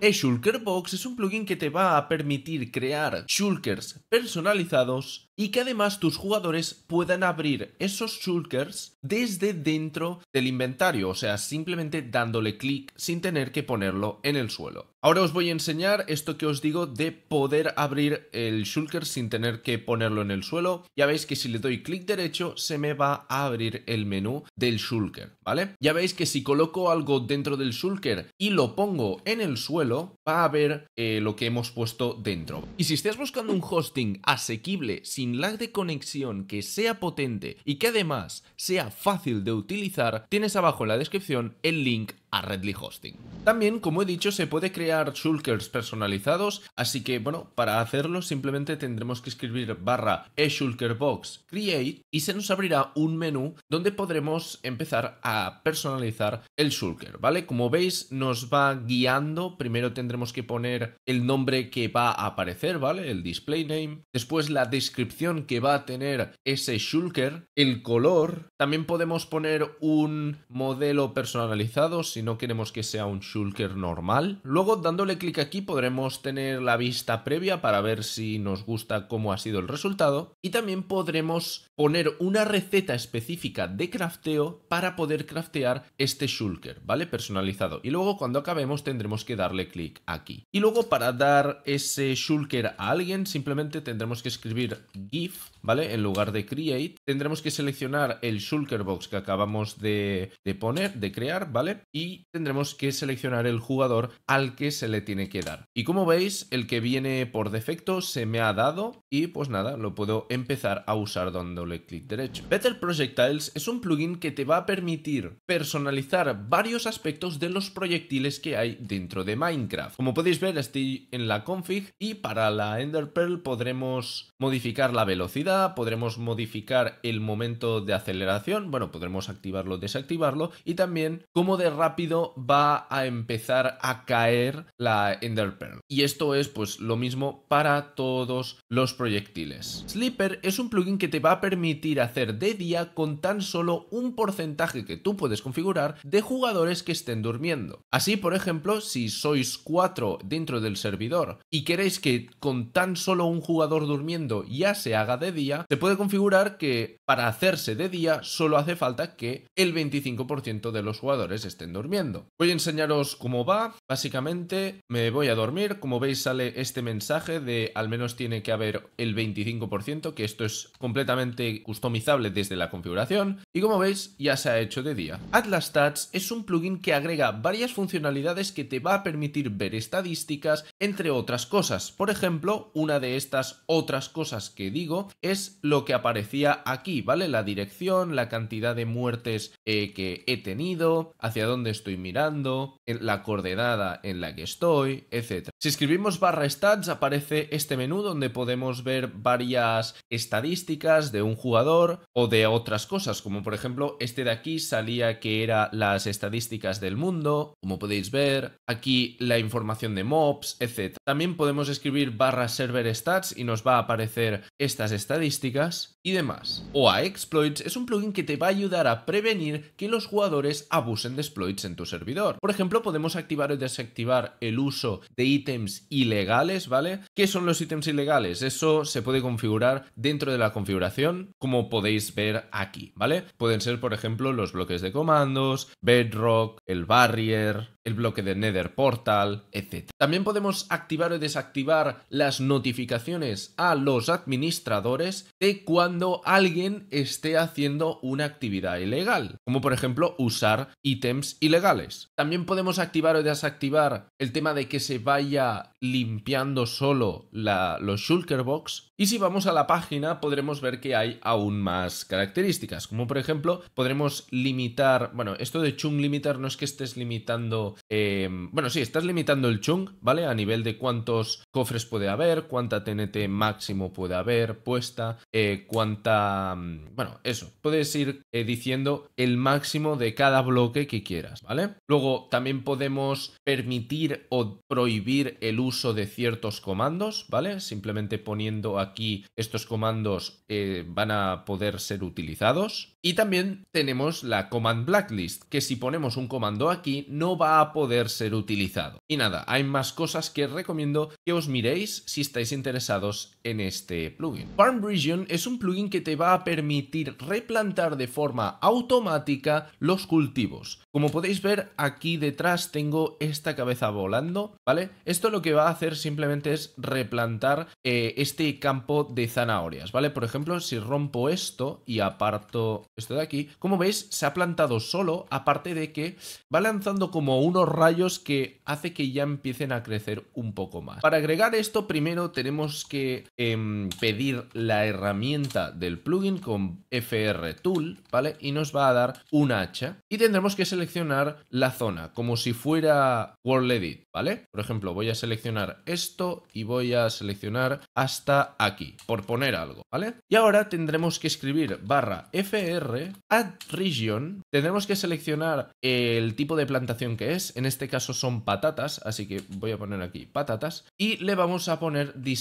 E Box es un plugin que te va a permitir crear shulkers personalizados y que además tus jugadores puedan abrir esos shulkers desde dentro del inventario, o sea, simplemente dándole clic sin tener que ponerlo en el suelo. Ahora os voy a enseñar esto que os digo de poder abrir el shulker sin tener que ponerlo en el suelo. Ya veis que si le doy clic derecho se me va a abrir el menú del shulker, ¿vale? Ya veis que si coloco algo dentro del shulker y lo pongo en el suelo, va a ver eh, lo que hemos puesto dentro. Y si estás buscando un hosting asequible, sin lag de conexión, que sea potente y que además sea fácil de utilizar, tienes abajo en la descripción el link a Redly Hosting. También, como he dicho, se puede crear shulkers personalizados, así que, bueno, para hacerlo simplemente tendremos que escribir barra box create y se nos abrirá un menú donde podremos empezar a personalizar el shulker, ¿vale? Como veis, nos va guiando. Primero tendremos que poner el nombre que va a aparecer, ¿vale? El display name. Después la descripción que va a tener ese shulker, el color. También podemos poner un modelo personalizado, si no queremos que sea un shulker normal. Luego dándole clic aquí podremos tener la vista previa para ver si nos gusta cómo ha sido el resultado y también podremos poner una receta específica de crafteo para poder craftear este shulker, ¿vale? Personalizado. Y luego cuando acabemos tendremos que darle clic aquí. Y luego para dar ese shulker a alguien simplemente tendremos que escribir GIF, ¿vale? En lugar de create. Tendremos que seleccionar el shulker box que acabamos de, de poner, de crear, ¿vale? Y tendremos que seleccionar el jugador al que se le tiene que dar. Y como veis, el que viene por defecto se me ha dado y pues nada, lo puedo empezar a usar dándole clic derecho. Better Projectiles es un plugin que te va a permitir personalizar varios aspectos de los proyectiles que hay dentro de Minecraft. Como podéis ver, estoy en la config y para la Ender Pearl podremos modificar la velocidad, podremos modificar el momento de aceleración, bueno, podremos activarlo o desactivarlo y también cómo de rápido va a empezar a caer la Ender Pearl. Y esto es pues lo mismo para todos los proyectiles. Sleeper es un plugin que te va a permitir hacer de día con tan solo un porcentaje que tú puedes configurar de jugadores que estén durmiendo. Así, por ejemplo, si sois cuatro dentro del servidor y queréis que con tan solo un jugador durmiendo ya se haga de día, se puede configurar que para hacerse de día solo hace falta que el 25% de los jugadores estén durmiendo. Voy a enseñaros cómo va. Básicamente me voy a dormir. Como veis sale este mensaje de al menos tiene que haber el 25%, que esto es completamente customizable desde la configuración. Y como veis ya se ha hecho de día. Atlas Stats es un plugin que agrega varias funcionalidades que te va a permitir ver estadísticas, entre otras cosas. Por ejemplo, una de estas otras cosas que digo es lo que aparecía aquí, ¿vale? La dirección, la cantidad de muertes eh, que he tenido, hacia dónde estoy mirando, la coordenada en la que estoy, etc. Si escribimos barra stats aparece este menú donde podemos ver varias estadísticas de un jugador o de otras cosas, como por ejemplo este de aquí salía que era las estadísticas del mundo, como podéis ver, aquí la información de mobs, etc. También podemos escribir barra server stats y nos va a aparecer estas estadísticas y demás. o a Exploits es un plugin que te va a ayudar a prevenir que los jugadores abusen de exploits en tu servidor. Por ejemplo, podemos activar o desactivar el uso de ítems ilegales, ¿vale? ¿Qué son los ítems ilegales? Eso se puede configurar dentro de la configuración, como podéis ver aquí, ¿vale? Pueden ser, por ejemplo, los bloques de comandos, bedrock, el barrier, el bloque de Nether Portal, etc. También podemos activar o desactivar las notificaciones a los administradores de cuando alguien esté haciendo una actividad ilegal, como por ejemplo usar ítems ilegales también podemos activar o desactivar el tema de que se vaya limpiando solo los shulker box. Y si vamos a la página podremos ver que hay aún más características, como por ejemplo podremos limitar, bueno, esto de chung limitar no es que estés limitando, em, bueno, sí, estás limitando el chung, ¿vale? A nivel de cuántos cofres puede haber, cuánta TNT máximo puede haber puesta, eh, cuánta, mm, bueno, eso, puedes ir eh, diciendo el máximo de cada bloque que quieras. Luego también podemos permitir o prohibir el uso de ciertos comandos, ¿vale? Simplemente poniendo aquí estos comandos eh, van a poder ser utilizados. Y también tenemos la command blacklist, que si ponemos un comando aquí no va a poder ser utilizado. Y nada, hay más cosas que recomiendo que os miréis si estáis interesados en este plugin. Farm Region es un plugin que te va a permitir replantar de forma automática los cultivos. Como podéis ver aquí detrás tengo esta cabeza volando, ¿vale? Esto lo que va a hacer simplemente es replantar eh, este campo de zanahorias, ¿vale? Por ejemplo, si rompo esto y aparto esto de aquí, como veis, se ha plantado solo, aparte de que va lanzando como unos rayos que hace que ya empiecen a crecer un poco más. Para agregar esto, primero tenemos que em, pedir la herramienta del plugin con FR Tool, ¿vale? Y nos va a dar un hacha y tendremos que seleccionar la zona, como si fuera World Edit, ¿vale? Por ejemplo, voy a seleccionar esto y voy a seleccionar hasta aquí, por poner algo, ¿vale? Y ahora tendremos que escribir barra fr add region, tendremos que seleccionar el tipo de plantación que es, en este caso son patatas, así que voy a poner aquí patatas, y le vamos a poner disable.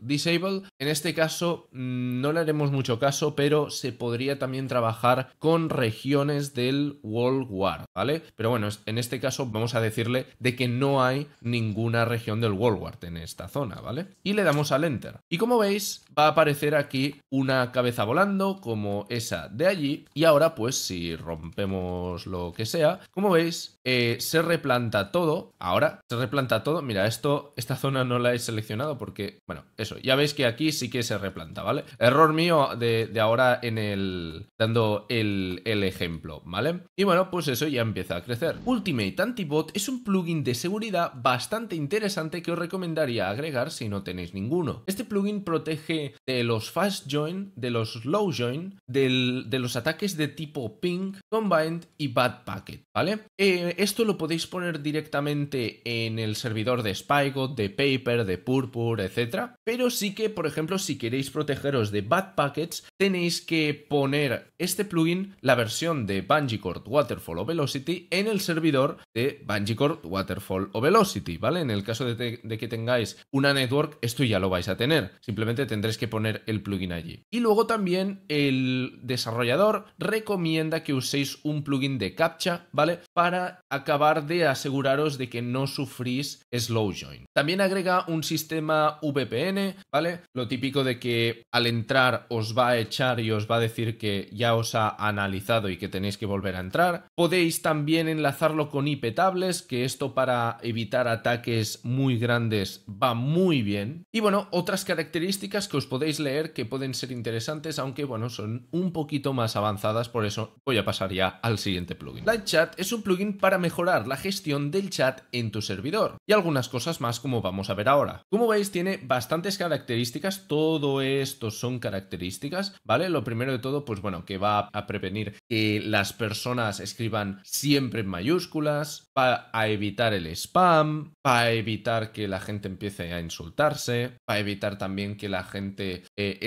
Disable, en este caso mm, no le haremos mucho caso, pero se podría también trabajar con regiones del World War, ¿vale? Pero bueno, en este caso vamos a decirle de que no hay ninguna región del World en esta zona, ¿vale? Y le damos al Enter. Y como veis, va a aparecer aquí una cabeza volando como esa de allí. Y ahora, pues, si rompemos lo que sea, como veis, eh, se replanta todo. Ahora se replanta todo. Mira, esto, esta zona no la he seleccionado porque, bueno, eso, ya veis que aquí sí que se replanta, ¿vale? Error mío de, ahora en el... dando el ejemplo, ¿vale? Y bueno, pues eso ya empieza a crecer. Ultimate Antibot es un plugin de seguridad bastante interesante que os recomendaría agregar si no tenéis ninguno. Este plugin protege de los fast join, de los low join, de los ataques de tipo Pink, combined y bad packet, ¿vale? Eh, esto lo podéis poner directamente en el servidor de Spygot, de Paper, de Purpur, etc. Pero sí que, por ejemplo, si queréis protegeros de bad packets, tenéis que poner este plugin, la versión de Core Waterfall o Velocity en el servidor de BungieCore Waterfall o Velocity, ¿vale? En el caso de, que tengáis una network, esto ya lo vais a tener. Simplemente tendréis que poner el plugin allí. Y luego también el desarrollador recomienda que uséis un plugin de CAPTCHA, ¿vale? Para acabar de aseguraros de que no sufrís slow join. También agrega un sistema VPN, ¿vale? Lo típico de que al entrar os va a echar y os va a decir que ya os ha analizado y que tenéis que volver a entrar. Podéis también enlazarlo con IP tables, que esto para evitar ataques muy grandes va muy bien. Y bueno, otras características que os podéis leer que pueden ser interesantes, aunque bueno, son un poquito más avanzadas, por eso voy a pasar ya al siguiente plugin. Lightchat Chat es un plugin para mejorar la gestión del chat en tu servidor y algunas cosas más como vamos a ver ahora. Como veis, tiene bastantes características, todo esto son características, ¿vale? Lo primero de todo, pues bueno, que va a prevenir que las personas escriban siempre siempre en mayúsculas, para evitar el spam, para evitar que la gente empiece a insultarse, para evitar también que la gente eh,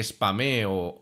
o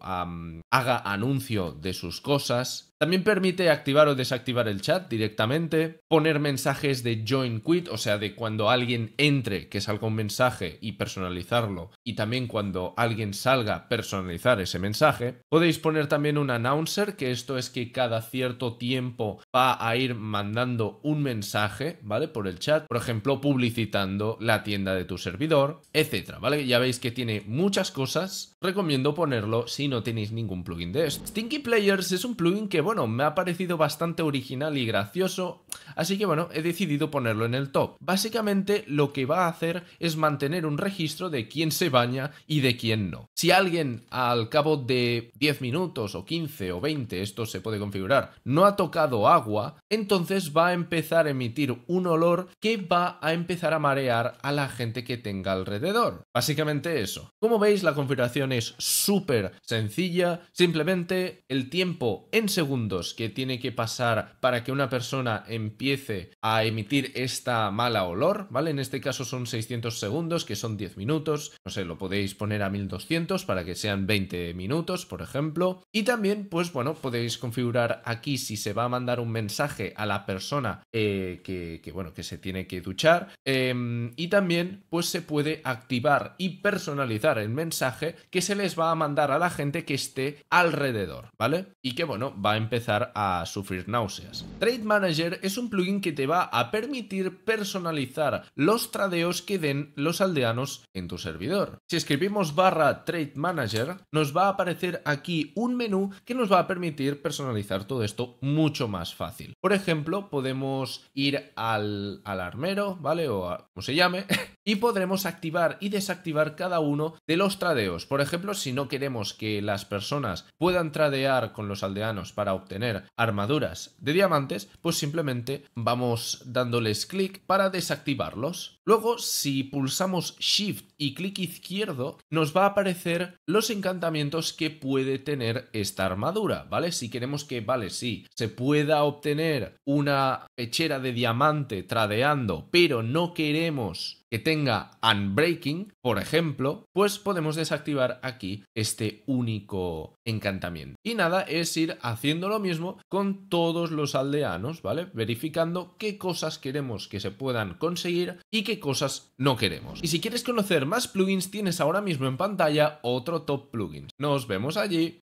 haga anuncio de sus cosas. También permite activar o desactivar el chat directamente, poner mensajes de join quit, o sea, de cuando alguien entre que salga un mensaje y personalizarlo, y también cuando alguien salga personalizar ese mensaje. Podéis poner también un announcer, que esto es que cada cierto tiempo va a ir mandando un mensaje, ¿vale? Por el chat, por ejemplo, publicitando la tienda de tu servidor, etcétera, ¿vale? Ya veis que tiene muchas cosas. Recomiendo ponerlo si no tenéis ningún plugin de esto. Stinky Players es un plugin que, bueno, me ha parecido bastante original y gracioso, así que bueno, he decidido ponerlo en el top. Básicamente lo que va a hacer es mantener un registro de quién se baña y de quién no. Si alguien al cabo de 10 minutos o 15 o 20, esto se puede configurar, no ha tocado agua, entonces va a empezar a emitir un olor que va a empezar a marear a la gente que tenga alrededor. Básicamente eso. Como veis, la configuración es súper sencilla, simplemente el tiempo en segundos segundos que tiene que pasar para que una persona empiece a emitir esta mala olor, ¿vale? En este caso son 600 segundos, que son 10 minutos, no sé, lo podéis poner a 1200 para que sean 20 minutos, por ejemplo. Y también, pues bueno, podéis configurar aquí si se va a mandar un mensaje a la persona eh, que, bueno, que se tiene que duchar. Em, y también, pues se puede activar y personalizar el mensaje que se les va a mandar a la gente que esté alrededor, ¿vale? Y que, bueno, va a empezar a sufrir náuseas. Trade Manager es un plugin que te va a permitir personalizar los tradeos que den los aldeanos en tu servidor. Si escribimos barra Trade Manager, nos va a aparecer aquí un menú que nos va a permitir personalizar todo esto mucho más fácil. Por ejemplo, podemos ir al, al armero, ¿vale? O como se llame, y podremos activar y desactivar cada uno de los tradeos. Por ejemplo, si no queremos que las personas puedan tradear con los aldeanos para obtener armaduras de diamantes, pues simplemente vamos dándoles clic para desactivarlos. Luego, si pulsamos Shift y clic izquierdo, nos va a aparecer los encantamientos que puede tener esta armadura, ¿vale? Si queremos que, vale, sí, se pueda obtener una hechera de diamante tradeando, pero no queremos que tenga Unbreaking, por ejemplo, pues podemos desactivar aquí este único encantamiento. Y nada, es ir haciendo lo mismo con todos los aldeanos, ¿vale? Verificando qué cosas queremos que se puedan conseguir y qué cosas no queremos. Y si quieres conocer más plugins, tienes ahora mismo en pantalla otro top plugins. Nos vemos allí.